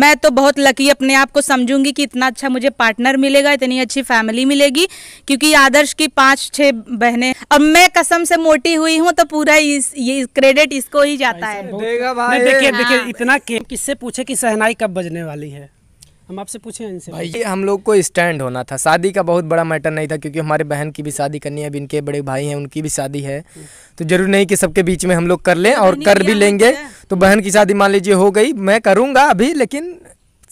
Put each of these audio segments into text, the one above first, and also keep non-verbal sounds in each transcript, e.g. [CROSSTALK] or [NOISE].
मैं तो बहुत लकी अपने आप को समझूंगी कि इतना अच्छा मुझे पार्टनर मिलेगा इतनी अच्छी फैमिली मिलेगी क्योंकि आदर्श की पांच छह बहनें अब मैं कसम से मोटी हुई हूँ तो पूरा इस, ये क्रेडिट इसको ही जाता है देखिए देखिए हाँ। इतना किससे पूछे की सहनाई कब बजने वाली है हम आपसे पूछे इनसे भाई ये हम लोग को स्टैंड होना था शादी का बहुत बड़ा मैटर नहीं था क्योंकि हमारे बहन की भी शादी करनी है अब इनके बड़े भाई हैं उनकी भी शादी है तो जरूर नहीं कि सबके बीच में हम लोग कर लें और कर भी लेंगे तो-, तो बहन की शादी मान लीजिए हो गई मैं करूँगा अभी लेकिन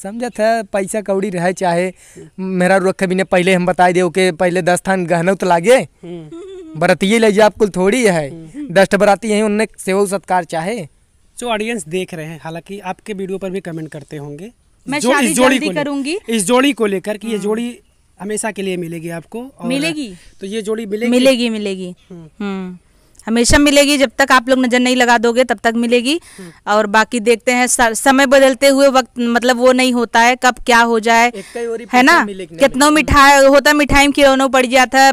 समझा था पैसा कौड़ी रहे चाहे मेरा रुख बिना पहले हम बता दे के पहले दस थान गहनौ तो लागे बरातिये ले जाए आपको थोड़ी है दस बराती है उनने सेवा सत्कार चाहे जो ऑडियंस देख रहे हैं हालांकि आपके वीडियो पर भी कमेंट करते होंगे मैं जो, इस जोड़ी को करूंगी इस जोड़ी को लेकर कि ये हाँ। जोड़ी हमेशा के लिए मिलेगी आपको मिलेगी तो ये जोड़ी मिलेगी मिलेगी मिलेगी हम्म, हम्म। हमेशा मिलेगी जब तक आप लोग नज़र नहीं लगा दोगे तब तक मिलेगी हम्म। और बाकी देखते हैं समय बदलते हुए वक्त मतलब वो नहीं होता है कब क्या हो जाए तो है ना कितनों मिठाई होता मिठाई में खिलौनो पड़ जाता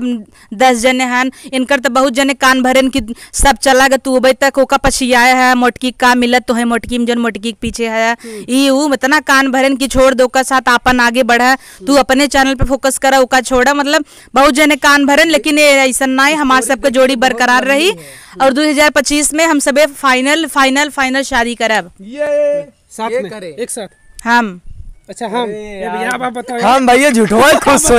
दस जने हैं इनकर तो बहुत जने कान भरन की सब चला गया तू तक ओका पछियाए है मोटकी का मिलत तो है मोटकी में जन मोटकी के पीछे है हम्म। ई ऊ इतना कान भरन की छोड़ दो का साथ आपन आगे बढ़ा तू हम्म। अपने चैनल पे फोकस करा ओका छोड़ा मतलब बहुत जने कान भरन लेकिन ऐसा ना है हमारे सबका जोड़ी तो बरकरार रही और 2025 हम्म। में हम सबे फाइनल फाइनल फाइनल शादी करब ये साथ ये में करे एक साथ हम अच्छा हम आप बताओ हम भैया झूठवा खुश हो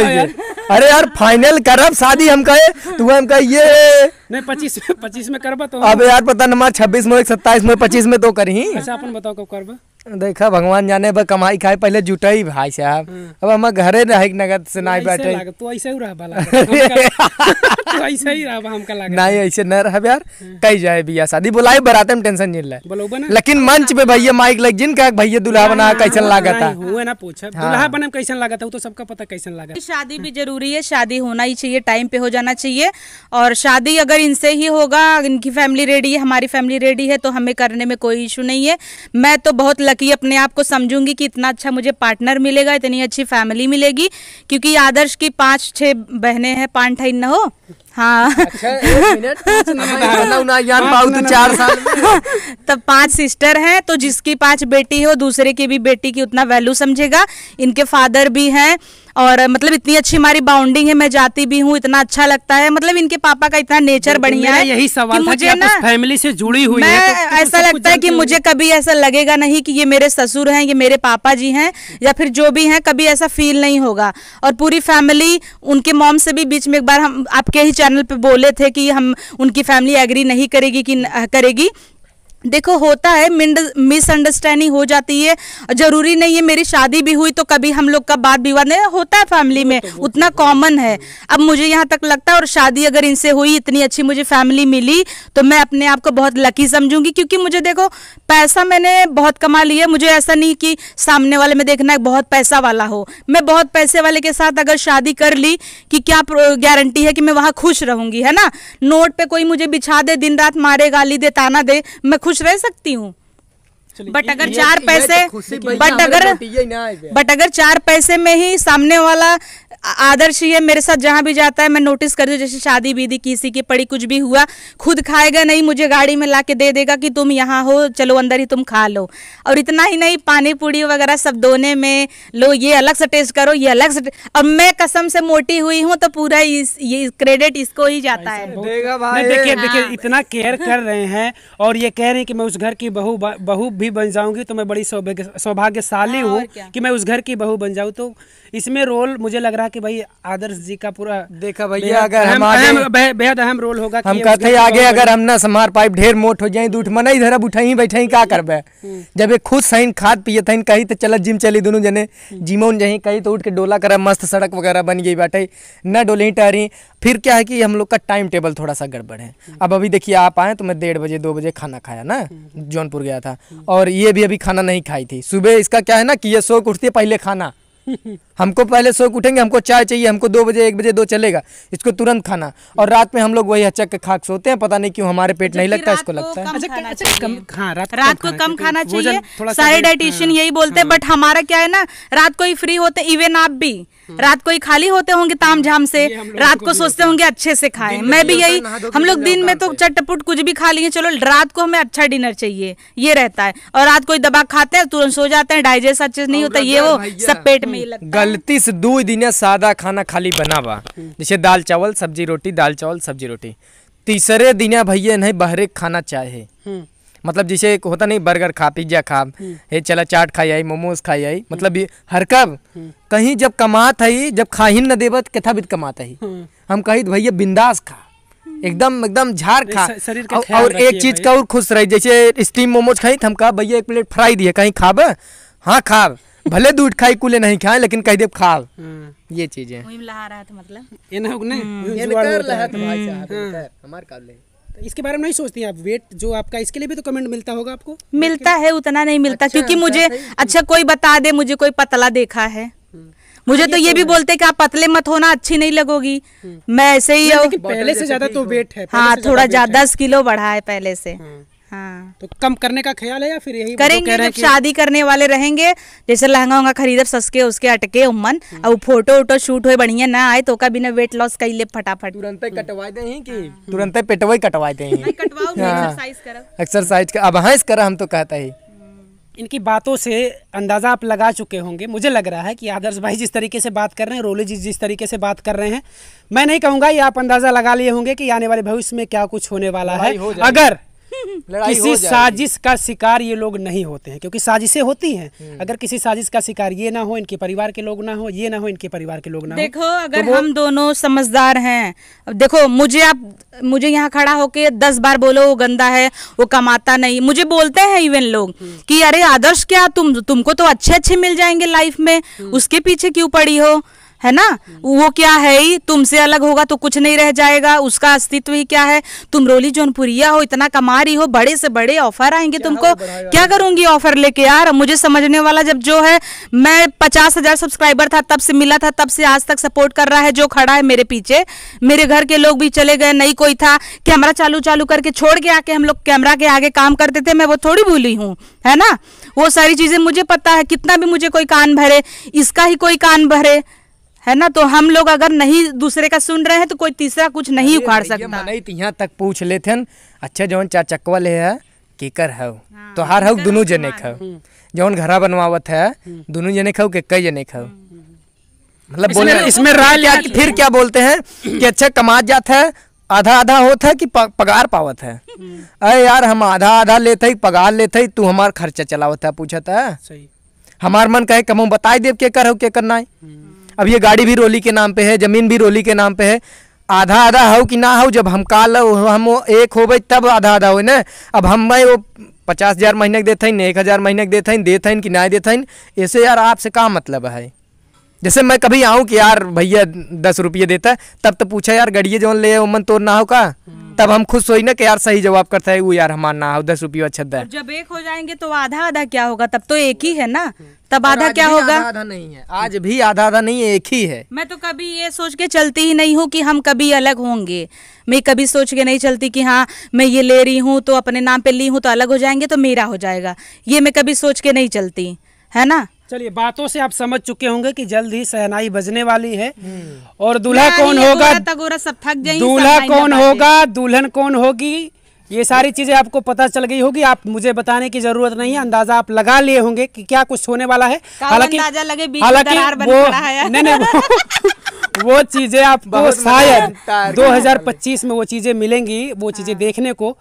अरे यार फाइनल करब शादी हम कहे तू हम कहे ये नहीं पच्चीस पच्चीस में करबा तो अब यार पता नहीं नंबर छब्बीस में एक सत्ताईस में पच्चीस में तो करी अच्छा अपन बताओ कब करबा देखा भगवान जाने पर कमाई खाए पहले जुटाई भाई साहब हाँ। अब हम घरे रहे नगद से ना बैठे तो ऐसे ही रह [LAUGHS] तो ऐसे ही रह हमका लगा नहीं ऐसे न रह यार हाँ। कई जाए भैया शादी बुलाई बराते में टेंशन नहीं रहा लेकिन मंच पे भैया माइक लग जिन का भैया दूल्हा बना कैसे तो लागत था हुए ना पूछा हाँ। दुल्हा बने कैसन लागा था तो सबका पता कैसन लागा शादी भी जरूरी है शादी होना ही चाहिए टाइम पे हो जाना चाहिए और शादी अगर इनसे ही होगा इनकी फैमिली रेडी है हमारी फैमिली रेडी है तो हमें करने में कोई इशू नहीं है मैं तो बहुत लकी ताकि अपने आप को समझूंगी कि इतना अच्छा मुझे पार्टनर मिलेगा इतनी अच्छी फैमिली मिलेगी क्योंकि आदर्श की पांच छह बहनें हैं पान ठई न हो हाँ अच्छा, तब पांच सिस्टर हैं तो जिसकी पांच बेटी हो दूसरे की भी बेटी की उतना वैल्यू समझेगा इनके फादर भी हैं और मतलब इतनी अच्छी हमारी बाउंडिंग है मैं जाती भी हूँ इतना अच्छा लगता है मतलब इनके पापा का इतना नेचर बढ़िया है यही सवाल मुझे ना फैमिली से जुड़ी हुई मैं है तो ऐसा लगता है कि मुझे कभी ऐसा लगेगा नहीं कि ये मेरे ससुर हैं ये मेरे पापा जी हैं या फिर जो भी हैं कभी ऐसा फील नहीं होगा और पूरी फैमिली उनके मॉम से भी बीच में एक बार हम आपके ही चैनल पे बोले थे कि हम उनकी फैमिली एग्री नहीं करेगी कि करेगी देखो होता है मिसअंडरस्टैंडिंग हो जाती है जरूरी नहीं है मेरी शादी भी हुई तो कभी हम लोग का बात विवाद नहीं होता है फैमिली में उतना कॉमन है अब मुझे यहाँ तक लगता है और शादी अगर इनसे हुई इतनी अच्छी मुझे फैमिली मिली तो मैं अपने आप को बहुत लकी समझूंगी क्योंकि मुझे देखो पैसा मैंने बहुत कमा लिया मुझे ऐसा नहीं कि सामने वाले में देखना है बहुत पैसा वाला हो मैं बहुत पैसे वाले के साथ अगर शादी कर ली कि क्या गारंटी है कि मैं वहाँ खुश रहूंगी है ना नोट पे कोई मुझे बिछा दे दिन रात मारे गाली दे ताना दे मैं खुश रह सकती हूँ बट अगर चार तो पैसे तो बट अगर बट अगर चार पैसे में ही सामने वाला आदर्श ये मेरे साथ जहाँ भी जाता है मैं नोटिस कर दूँ जैसे शादी बीदी किसी की पड़ी कुछ भी हुआ खुद खाएगा नहीं मुझे गाड़ी में ला के दे देगा कि तुम यहाँ हो चलो अंदर ही तुम खा लो और इतना ही नहीं पानी पूरी वगैरह सब दोने में लो ये अलग से टेस्ट करो ये अलग से अब मैं कसम से मोटी हुई हूँ तो पूरा इस, ये क्रेडिट इसको ही जाता है देखिए हाँ। देखिए इतना केयर कर रहे हैं और ये कह रहे हैं कि मैं उस घर की बहू बहू भी भी बन जाऊंगी तो मैं बड़ी सौभाग्यशाली हाँ, हूँ कि मैं उस घर की बहू बन जाऊँ तो इसमें रोल मुझे लग रहा है कि भाई आदर्श जी का पूरा देखा भैया अगर हम बेहद अहम रोल होगा हम कहते हैं आगे अगर हम ना समार पाइप ढेर मोट हो जाए दूठ मना धरब उठही बैठही का हम्म, करबे हम्म। जब एक खुद सही खाद पिए थे कहीं तो चल जिम चली दोनों जने हम्म। जिमोन जही कहीं तो उठ के डोला करब मस्त सड़क वगैरह बन गई बैठे न डोली टहरी फिर क्या है कि हम लोग का टाइम टेबल थोड़ा सा गड़बड़ है अब अभी देखिए आप आए तो मैं डेढ़ बजे दो बजे खाना खाया ना जौनपुर गया था और और ये भी अभी खाना नहीं खाई थी सुबह इसका क्या है ना कि ये सो उठती है पहले खाना [LAUGHS] हमको पहले सोए उठेंगे हमको चाय चाहिए हमको दो बजे एक बजे दो चलेगा इसको तुरंत खाना और रात में हम लोग वही हचक के खाक सोते हैं पता नहीं क्यों हमारे पेट नहीं लगता इसको लगता है अच्छा, अच्छा, हाँ, रात को कम खाना चाहिए सारे डाइटिशियन हाँ। यही बोलते हैं हाँ। बट हमारा क्या है ना रात को ही फ्री होते इवन आप भी रात को ही खाली होते होंगे ताम झाम से रात को सोचते होंगे अच्छे से खाए मैं भी यही हम लोग दिन में तो चटपुट कुछ भी खा लिए चलो रात को हमें अच्छा डिनर चाहिए ये रहता है और रात को दबा खाते हैं तुरंत सो जाते हैं डाइजेस्ट अच्छे नहीं होता ये वो सब पेट में हम्म, लगता गलती से दो दिन सादा खाना खाली बनावा जैसे दाल चावल सब्जी रोटी दाल चावल सब्जी रोटी तीसरे दिन भैया नहीं बहरे खाना चाहे हम्म। मतलब जैसे एक होता नहीं बर्गर खा पिज्जा खा हम्म। हे चला चाट खाई आई मोमोज खाई आई हम्म। मतलब हर कब कहीं जब कमात है जब खाहिन न देवत कथा भी कमात है हम कही तो भैया बिंदास खा एकदम एकदम झार खा और, और एक चीज का और खुश रही जैसे स्टीम मोमोज खाई तो हम कहा भैया एक प्लेट फ्राई दिए कहीं खाब हाँ खाब भले दूध खाई कुले नहीं खाए लेकिन कह दे खाल हम्म। ये चीज मतलब। हम्म। है हम्म। तो इसके बारे में नहीं सोचती आप वेट जो आपका इसके लिए भी तो कमेंट मिलता होगा आपको मिलता है उतना नहीं मिलता अच्छा, क्योंकि अच्छा, मुझे अच्छा कोई बता दे मुझे कोई पतला देखा है मुझे हाँ, तो ये तो भी बोलते हैं कि आप पतले मत होना अच्छी नहीं लगोगी मैं ऐसे ही पहले से ज्यादा तो वेट है हाँ थोड़ा ज्यादा दस किलो बढ़ा है पहले से हाँ तो कम करने का ख्याल है या फिर यही करेंगे तो कि... शादी करने वाले रहेंगे जैसे लहंगा वहंगा खरीद ससके उसके अटके उम्मन और हम्म। फोटो वोटो शूट हो बढ़िया ना आए तो का बिना वेट लॉस कर ले फटाफट तुरंत कटवा दे की हाँ। तुरंत पेटवा कटवा दे एक्सरसाइज हाँ। कर अब हाँ कर हम तो कहता ही हम्म। इनकी बातों से अंदाज़ा आप लगा चुके होंगे मुझे लग रहा है कि आदर्श भाई जिस तरीके से बात कर रहे हैं रोले जी जिस तरीके से बात कर रहे हैं मैं नहीं कहूंगा ये आप अंदाज़ा लगा लिए होंगे कि आने वाले भविष्य में क्या कुछ होने वाला है अगर किसी साजिश का शिकार ये लोग नहीं होते हैं क्योंकि साजिशें होती हैं हम्म। अगर किसी साजिश का शिकार ये ना हो इनके परिवार के लोग ना हो ये ना हो इनके परिवार के लोग ना देखो हो, तो अगर तो हम दोनों समझदार हैं देखो मुझे आप मुझे यहाँ खड़ा होके दस बार बोलो वो गंदा है वो कमाता नहीं मुझे बोलते हैं इवन लोग हम्म। कि अरे आदर्श क्या तुम तुमको तो अच्छे अच्छे मिल जाएंगे लाइफ में हम्म। उसके पीछे क्यों पड़ी हो है ना हम्म। वो क्या है ही तुमसे अलग होगा तो कुछ नहीं रह जाएगा उसका अस्तित्व ही क्या है तुम रोली जौनपुरिया हो इतना कमा रही हो बड़े से बड़े ऑफर आएंगे तुमको क्या करूंगी ऑफर लेके यार मुझे समझने वाला जब जो है मैं पचास हजार सब्सक्राइबर था तब से मिला था तब से आज तक सपोर्ट कर रहा है जो खड़ा है मेरे पीछे मेरे घर के लोग भी चले गए नहीं कोई था कैमरा चालू चालू करके छोड़ के आके हम लोग कैमरा के आगे काम करते थे मैं वो थोड़ी भूली हूँ है ना वो सारी चीजें मुझे पता है कितना भी मुझे कोई कान भरे इसका ही कोई कान भरे है ना तो हम लोग अगर नहीं दूसरे का सुन रहे हैं तो कोई तीसरा कुछ नहीं उखाड़ सकता नहीं तो यहाँ तक पूछ लेते हैं अच्छा जौन चार चक्वा ले है केकर है हाँ, तो हार है दोनों जने खाओ जौन घरा बनवावत है हम्म। दोनों जने खाओ के कई जने खाओ मतलब बोले इसमें राय लिया कि फिर क्या बोलते हैं कि अच्छा कमा जाता है आधा आधा होता है कि पगार पावत है हम्म। अरे यार हम आधा आधा लेते ही पगार लेते ही तू हमार खर्चा चलावत है पूछता है हमार मन कहे कम बताई देव के कर हो के करना है हम्म। अब ये गाड़ी भी रोली के नाम पे है ज़मीन भी रोली के नाम पे है आधा आधा हो कि ना हो जब हम काल हम एक होबे तब आधा आधा हो ना अब हम वो पचास हज़ार महीने के देते हैं एक हज़ार महीने के देते हैं कि ना हैं ऐसे यार आपसे का मतलब है जैसे मैं कभी आऊँ कि यार भैया दस रुपये देता तब तो पूछा यार गड़िए जो ले उमन तोड़ ना हो का तब हम खुश सोई ना कि यार सही जवाब करता है वो यार हमारा ना हो दस रुपये अच्छा दर जब एक हो जाएंगे तो आधा आधा क्या होगा तब तो एक ही है ना तब आधा क्या होगा आधा, आधा नहीं है आज भी आधा आधा नहीं है एक ही है मैं तो कभी ये सोच के चलती ही नहीं हूँ कि हम कभी अलग होंगे मैं कभी सोच के नहीं चलती कि हाँ मैं ये ले रही हूँ तो अपने नाम पे ली हूँ तो अलग हो जाएंगे तो मेरा हो जाएगा ये मैं कभी सोच के नहीं चलती है ना चलिए बातों से आप समझ चुके होंगे कि जल्द ही सहनाई बजने वाली है हम्म। और दूल्हा कौन होगा दूल्हा कौन होगा दुल्हन कौन होगी ये सारी चीज़ें आपको पता चल गई होगी आप मुझे बताने की जरूरत नहीं है अंदाजा आप लगा लिए होंगे कि क्या कुछ होने वाला है हालांकि हालांकि वो नहीं नहीं वो, वो चीज़ें आप शायद 2025 में वो चीज़ें मिलेंगी वो चीज़ें देखने को